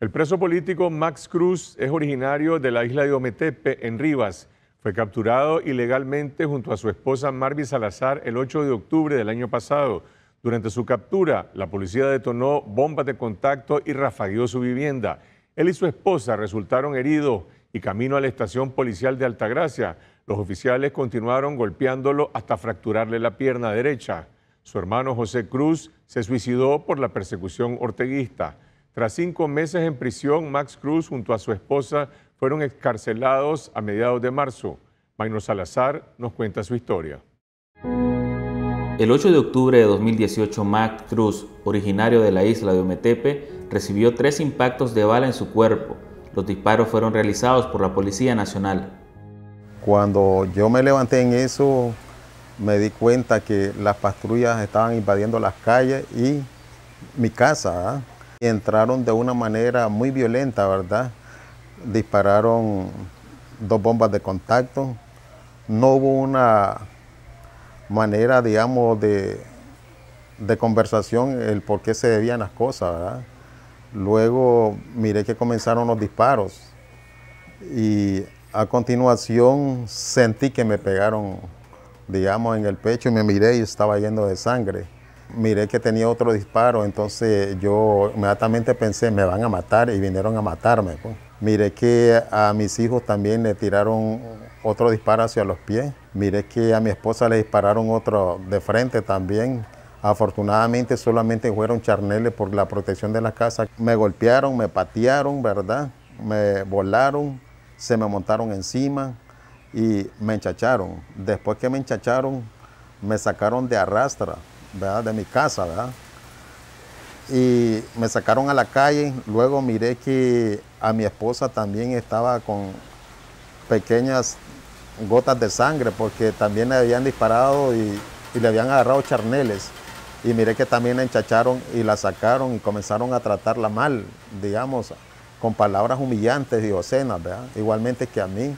El preso político Max Cruz es originario de la isla de Ometepe, en Rivas. Fue capturado ilegalmente junto a su esposa Marvi Salazar el 8 de octubre del año pasado. Durante su captura, la policía detonó bombas de contacto y rafagueó su vivienda. Él y su esposa resultaron heridos y camino a la estación policial de Altagracia. Los oficiales continuaron golpeándolo hasta fracturarle la pierna derecha. Su hermano José Cruz se suicidó por la persecución orteguista. Tras cinco meses en prisión, Max Cruz junto a su esposa fueron excarcelados a mediados de marzo. Magno Salazar nos cuenta su historia. El 8 de octubre de 2018, Max Cruz, originario de la isla de Ometepe, recibió tres impactos de bala en su cuerpo. Los disparos fueron realizados por la Policía Nacional. Cuando yo me levanté en eso, me di cuenta que las patrullas estaban invadiendo las calles y mi casa. ¿ah? Entraron de una manera muy violenta, ¿verdad? Dispararon dos bombas de contacto. No hubo una manera, digamos, de, de conversación el por qué se debían las cosas, ¿verdad? Luego miré que comenzaron los disparos y a continuación sentí que me pegaron, digamos, en el pecho y me miré y estaba yendo de sangre miré que tenía otro disparo, entonces yo inmediatamente pensé, me van a matar y vinieron a matarme. Pues. Miré que a mis hijos también le tiraron otro disparo hacia los pies. Miré que a mi esposa le dispararon otro de frente también. Afortunadamente solamente fueron charneles por la protección de la casa. Me golpearon, me patearon, ¿verdad? Me volaron, se me montaron encima y me enchacharon. Después que me enchacharon, me sacaron de arrastra de mi casa, Y me sacaron a la calle, luego miré que a mi esposa también estaba con pequeñas gotas de sangre porque también le habían disparado y, le habían agarrado charneles. Y miré que también la enchacharon y la sacaron y comenzaron a tratarla mal, digamos, con palabras humillantes y ocenas, Igualmente que a mí.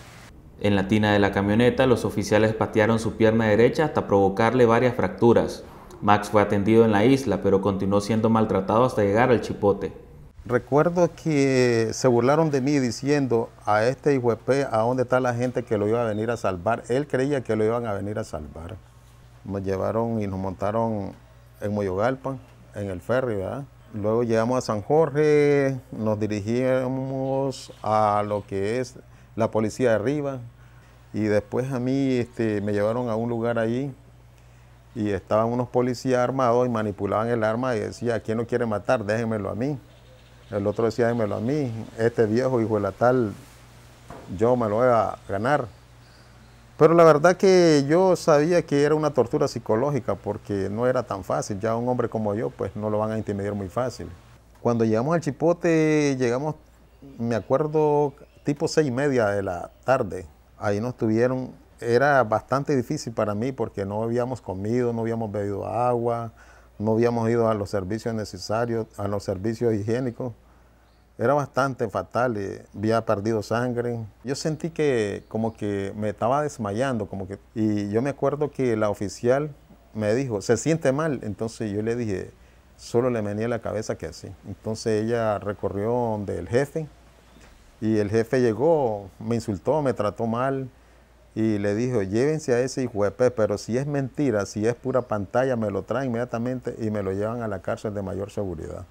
En la tina de la camioneta, los oficiales patearon su pierna derecha hasta provocarle varias fracturas. Max fue atendido en la isla, pero continuó siendo maltratado hasta llegar al Chipote. Recuerdo que se burlaron de mí diciendo a este IWP a dónde está la gente que lo iba a venir a salvar. Él creía que lo iban a venir a salvar. Nos llevaron y nos montaron en Moyogalpa, en el ferry, ¿verdad? Luego llegamos a San Jorge, nos dirigimos a lo que es la policía de arriba y después a mí este, me llevaron a un lugar ahí y estaban unos policías armados y manipulaban el arma y decía, ¿quién no quiere matar? Déjenmelo a mí. El otro decía, déjenmelo a mí. Este viejo hijo de la tal, yo me lo voy a ganar. Pero la verdad que yo sabía que era una tortura psicológica porque no era tan fácil. Ya un hombre como yo, pues no lo van a intimidar muy fácil. Cuando llegamos al Chipote, llegamos, me acuerdo, tipo seis y media de la tarde. Ahí nos tuvieron era bastante difícil para mí porque no habíamos comido, no habíamos bebido agua, no habíamos ido a los servicios necesarios, a los servicios higiénicos. Era bastante fatal, había perdido sangre. Yo sentí que como que me estaba desmayando, como que, y yo me acuerdo que la oficial me dijo, se siente mal, entonces yo le dije, solo le venía la cabeza que así. Entonces ella recorrió donde el jefe, y el jefe llegó, me insultó, me trató mal, y le dijo, llévense a ese hijo de pero si es mentira, si es pura pantalla, me lo traen inmediatamente y me lo llevan a la cárcel de mayor seguridad.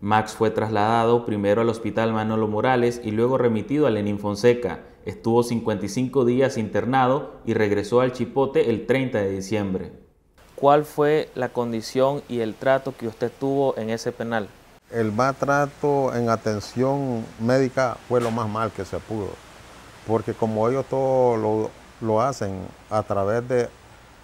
Max fue trasladado primero al hospital Manolo Morales y luego remitido a Lenín Fonseca. Estuvo 55 días internado y regresó al Chipote el 30 de diciembre. ¿Cuál fue la condición y el trato que usted tuvo en ese penal? El maltrato en atención médica fue lo más mal que se pudo, porque como ellos todo lo lo hacen a través de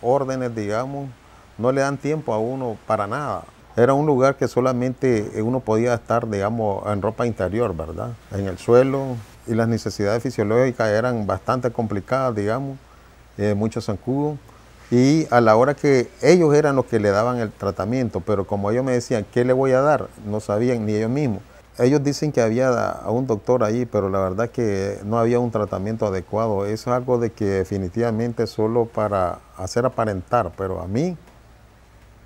órdenes, digamos, no le dan tiempo a uno para nada. Era un lugar que solamente eh, uno podía estar, digamos, en ropa interior, ¿verdad? En el suelo, y las necesidades fisiológicas eran bastante complicadas, digamos, eh, muchos zancudos. Y a la hora que ellos eran los que le daban el tratamiento, pero como ellos me decían, ¿qué le voy a dar? No sabían ni ellos mismos ellos dicen que había a un doctor ahí, pero la verdad que no había un tratamiento adecuado. es algo de que definitivamente solo para hacer aparentar, pero a mí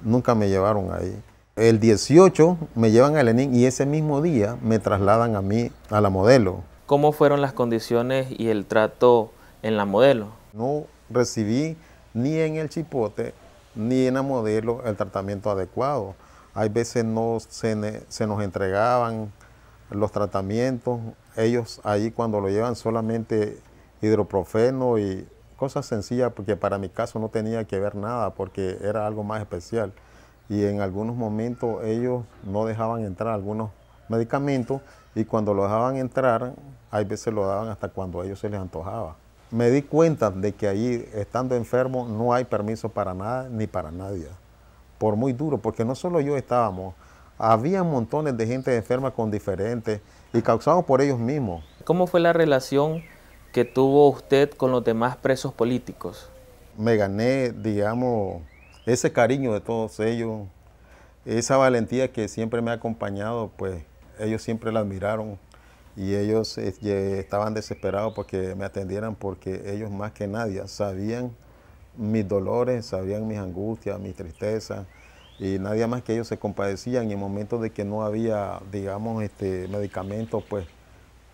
nunca me llevaron ahí. El 18 me llevan a Lenín y ese mismo día me trasladan a mí a la modelo. ¿Cómo fueron las condiciones y el trato en la modelo? No recibí ni en el chipote ni en la modelo el tratamiento adecuado. Hay veces no se nos entregaban los tratamientos, ellos ahí cuando lo llevan solamente hidroprofeno y cosas sencillas, porque para mi caso no tenía que ver nada, porque era algo más especial. Y en algunos momentos ellos no dejaban entrar algunos medicamentos y cuando lo dejaban entrar, hay veces lo daban hasta cuando a ellos se les antojaba. Me di cuenta de que ahí, estando enfermo, no hay permiso para nada ni para nadie, por muy duro, porque no solo yo estábamos, había montones de gente enferma con diferentes y causados por ellos mismos. ¿Cómo fue la relación que tuvo usted con los demás presos políticos? Me gané, digamos, ese cariño de todos ellos, esa valentía que siempre me ha acompañado, pues ellos siempre la admiraron y ellos este, estaban desesperados porque me atendieran porque ellos más que nadie sabían mis dolores, sabían mis angustias, mis tristezas, y nadie más que ellos se compadecían y en momentos de que no había, digamos, este, medicamentos, pues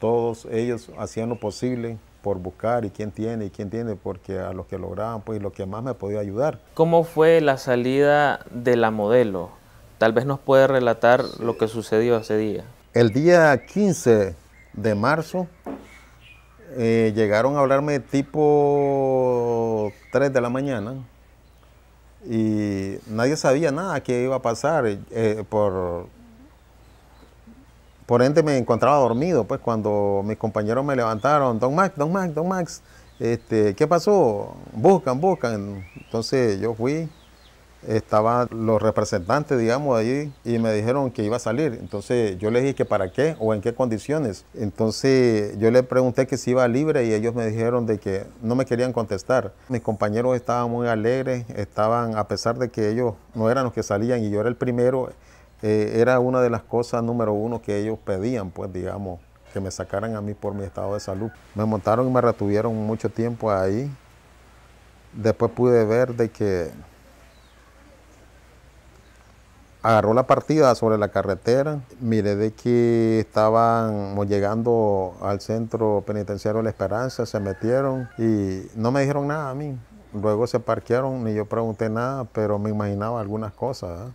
todos ellos hacían lo posible por buscar y quién tiene y quién tiene, porque a los que lograban, pues lo que más me podía ayudar. ¿Cómo fue la salida de la modelo? Tal vez nos puede relatar lo que sucedió ese día. El día 15 de marzo eh, llegaron a hablarme tipo 3 de la mañana y nadie sabía nada que iba a pasar. Eh, por, por ende me encontraba dormido, pues cuando mis compañeros me levantaron, Don Max, Don Max, Don Max, este, ¿qué pasó? Buscan, buscan. Entonces yo fui estaban los representantes, digamos, allí y me dijeron que iba a salir. Entonces yo les dije que para qué o en qué condiciones. Entonces yo les pregunté que si iba libre y ellos me dijeron de que no me querían contestar. Mis compañeros estaban muy alegres, estaban, a pesar de que ellos no eran los que salían y yo era el primero, eh, era una de las cosas número uno que ellos pedían, pues digamos, que me sacaran a mí por mi estado de salud. Me montaron y me retuvieron mucho tiempo ahí. Después pude ver de que agarró la partida sobre la carretera. Miré de que estaban llegando al centro penitenciario La Esperanza, se metieron y no me dijeron nada a mí. Luego se parquearon, ni yo pregunté nada, pero me imaginaba algunas cosas. ¿ah?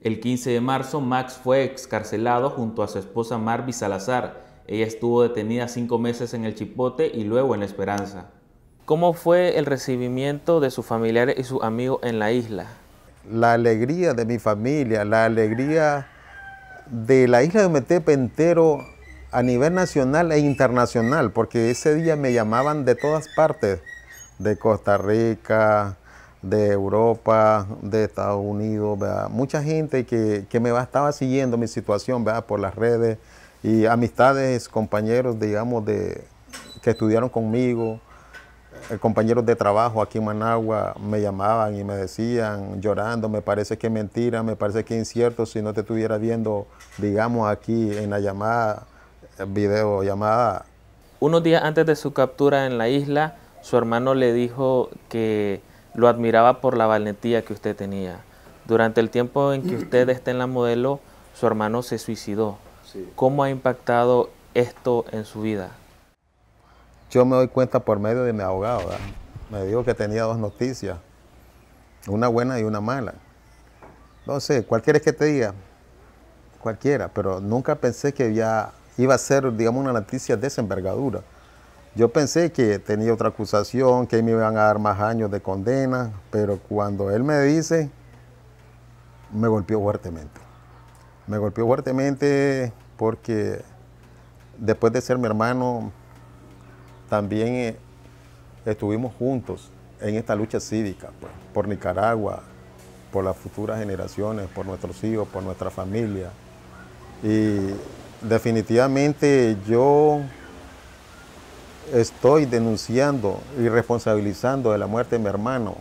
El 15 de marzo, Max fue excarcelado junto a su esposa Marvis Salazar. Ella estuvo detenida cinco meses en el Chipote y luego en La Esperanza. ¿Cómo fue el recibimiento de sus familiares y sus amigos en la isla? la alegría de mi familia, la alegría de la isla de Metepe entero a nivel nacional e internacional, porque ese día me llamaban de todas partes, de Costa Rica, de Europa, de Estados Unidos, mucha gente que, me estaba siguiendo mi situación por las redes y amistades, compañeros, digamos, de, que estudiaron conmigo, eh, compañeros de trabajo aquí en Managua me llamaban y me decían llorando, me parece que mentira, me parece que es incierto si no te estuviera viendo, digamos, aquí en la llamada, eh, video llamada. Unos días antes de su captura en la isla, su hermano le dijo que lo admiraba por la valentía que usted tenía. Durante el tiempo en que usted está en la modelo, su hermano se suicidó. ¿Cómo ha impactado esto en su vida? Yo me doy cuenta por medio de mi abogado. Me dijo que tenía dos noticias, una buena y una mala. No sé, cualquiera es que te diga, cualquiera, pero nunca pensé que ya iba a ser, digamos, una noticia de esa envergadura. Yo pensé que tenía otra acusación, que me iban a dar más años de condena, pero cuando él me dice, me golpeó fuertemente. Me golpeó fuertemente porque después de ser mi hermano, también eh, estuvimos juntos en esta lucha cívica, pues, por Nicaragua, por las futuras generaciones, por nuestros hijos, por nuestra familia. Y definitivamente yo estoy denunciando y responsabilizando de la muerte de mi hermano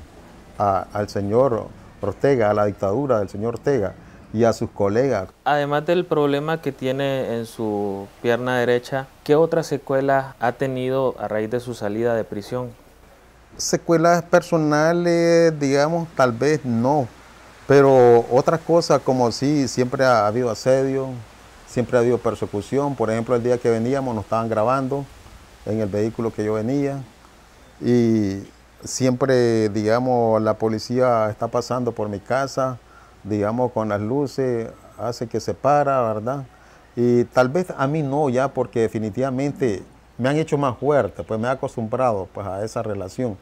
al señor Ortega, a la dictadura del señor Ortega y a sus colegas. Además del problema que tiene en su pierna derecha, ¿qué otras secuelas ha tenido a raíz de su salida de prisión? Secuelas personales, digamos, tal vez no, pero otras cosas como si siempre ha habido asedio, siempre ha habido persecución. Por ejemplo, el día que veníamos nos estaban grabando en el vehículo que yo venía y siempre, digamos, la policía está pasando por mi casa, digamos, con las luces, hace que se para, ¿verdad? Y tal vez a mí no ya, porque definitivamente me han hecho más fuerte, pues me he acostumbrado pues, a esa relación.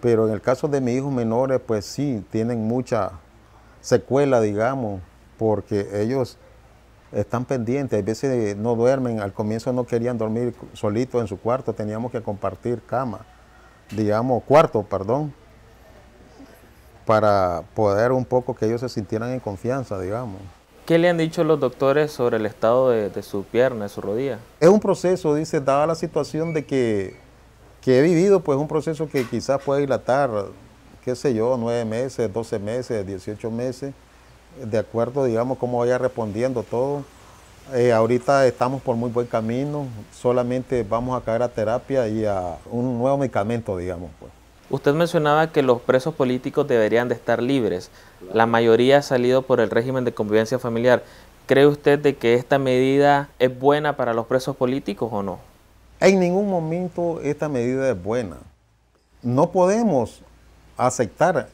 Pero en el caso de mis hijos menores, pues sí, tienen mucha secuela, digamos, porque ellos están pendientes, a veces no duermen, al comienzo no querían dormir solitos en su cuarto, teníamos que compartir cama, digamos, cuarto, perdón para poder un poco que ellos se sintieran en confianza, digamos. ¿Qué le han dicho los doctores sobre el estado de, su pierna, de su rodilla? Es un proceso, dice, dada la situación de que, he vivido, pues un proceso que quizás puede dilatar, qué sé yo, nueve meses, doce meses, dieciocho meses, de acuerdo, digamos, cómo vaya respondiendo todo. Eh, ahorita estamos por muy buen camino, solamente vamos a caer a terapia y a un nuevo medicamento, digamos. Pues. Usted mencionaba que los presos políticos deberían de estar libres. La mayoría ha salido por el régimen de convivencia familiar. ¿Cree usted de que esta medida es buena para los presos políticos o no? En ningún momento esta medida es buena. No podemos aceptar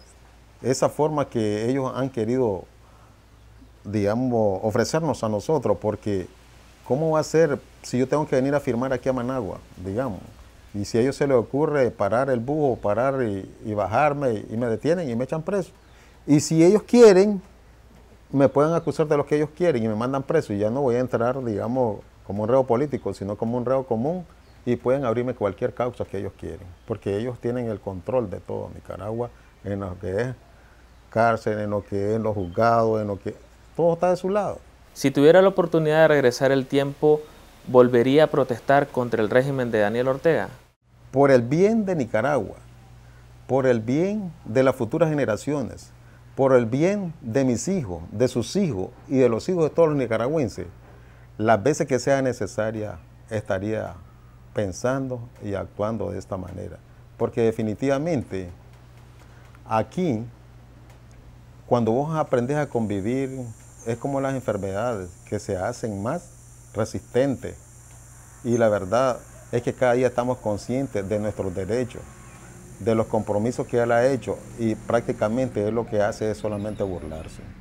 esa forma que ellos han querido, digamos, ofrecernos a nosotros, porque ¿cómo va a ser si yo tengo que venir a firmar aquí a Managua, digamos? Y si a ellos se les ocurre parar el bujo, parar y, bajarme y me detienen y me echan preso. Y si ellos quieren, me pueden acusar de lo que ellos quieren y me mandan preso. Y ya no voy a entrar, digamos, como un reo político, sino como un reo común y pueden abrirme cualquier causa que ellos quieren. Porque ellos tienen el control de todo Nicaragua en lo que es cárcel, en lo que es los juzgados, en lo que... Todo está de su lado. Si tuviera la oportunidad de regresar el tiempo volvería a protestar contra el régimen de Daniel Ortega? Por el bien de Nicaragua, por el bien de las futuras generaciones, por el bien de mis hijos, de sus hijos y de los hijos de todos los nicaragüenses, las veces que sea necesaria estaría pensando y actuando de esta manera. Porque definitivamente aquí, cuando vos aprendes a convivir, es como las enfermedades que se hacen más resistente. Y la verdad es que cada día estamos conscientes de nuestros derechos, de los compromisos que él ha hecho y prácticamente él lo que hace es solamente burlarse.